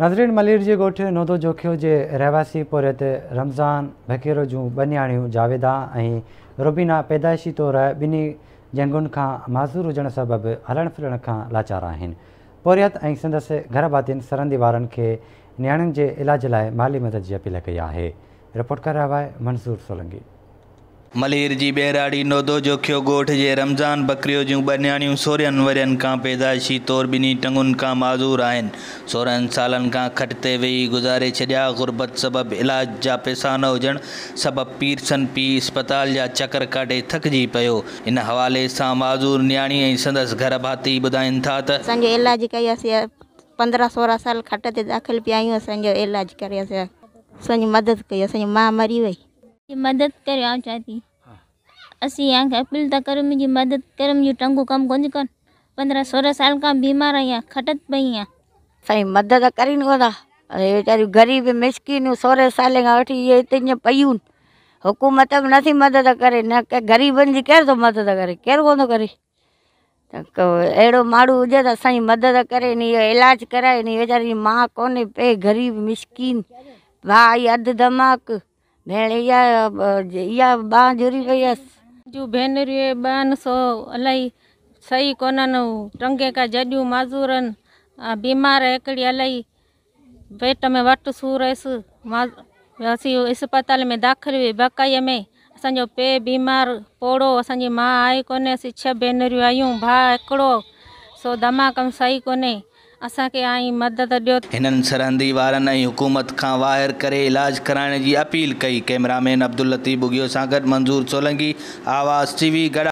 नाज़रीन मलिर जे ॻोठु नुदो जोखिम जे रहवासी पोरियत रमज़ान भकीरो जूं ॿ जावेदा ऐं रुबीना पैदाइशी तौरु ॿिन्ही झंगुनि खां माज़ूर हुजण सबबि हलण फिरण खां लाचार आहिनि पोरियत ऐं संदसि घर भातियुनि सरंदी वारनि खे नियाणियुनि जे इलाज लाइ माली मदद जी अपील कई आहे रिपोर्ट कराए मंसूर सोलंगी मलेर जी ॿेराड़ी नोदो जो खियो ॻोठ जे रमज़ान बकरियों जो बनयाणियूं सोरहनि वरियन का पैदाइशी तौर ॿिन्ही टंगुनि का माज़ूर आन सोरहनि साल खटते वे वेही गुज़ारे छाया गुर्बत सबब इलाज ज पैसा न हुजनि पीर पीरसन पी अस्पताल ज चक्कर काटे थक पो इन हवाले से माज़ूर नियाणी संदस घर भाती ॿुधाइनि था इलाज कई पंद्रह सोरह साल खट दाख़िल पिया आज इलाज मदद कई असांजी मरी वही मदद कर आप चाहती हाँ। असी यहाँ का अपील था करो मुझी मदद करो मुझे टंगू कम कोन कोन पंद्रह सोलह साल का बीमार है खटत पई है साईं मदद करी न अरे वेचारियूं ग़रीब मिसकिनूं सोरहें साल का वठी ये हिते ईअं हुकूमत बि नथी मदद करे न के ग़रीबनि जी केरु थो तो मदद करे केरु कोन करे अड़ो अहिड़ो माण्हू तो सही मदद करे नी इहो इलाजु कराए नी वेचारी माँ को पे ग़रीब मिसकिन भाई अद धमाक भेण इहा इहा ॿांहुं जुड़ी पई आहे जूं भेनरियूं सो इलाही सही कोन्हनि टंगे का जॾियूं माज़ूर बीमार हिकिड़ी इलाही पेट में वट सूर हुयसि अस्पताल में दाख़िल हुई बकाईअ में असो पे बीमार पोड़ो असांजी माँ आई को छह भेनरियूं आहियूं भाउ हिकिड़ो सो दमाक में सही कोने असांखे आई मदद ॾियो सरहदी वारनि का हुकूमत वाहिर कर इलाज कराने की अपील कई कैमरामैन अब्दुल लतीफ़ बुगियो सां मंज़ूर सोलंगी आवाज़ टीवी गड़ा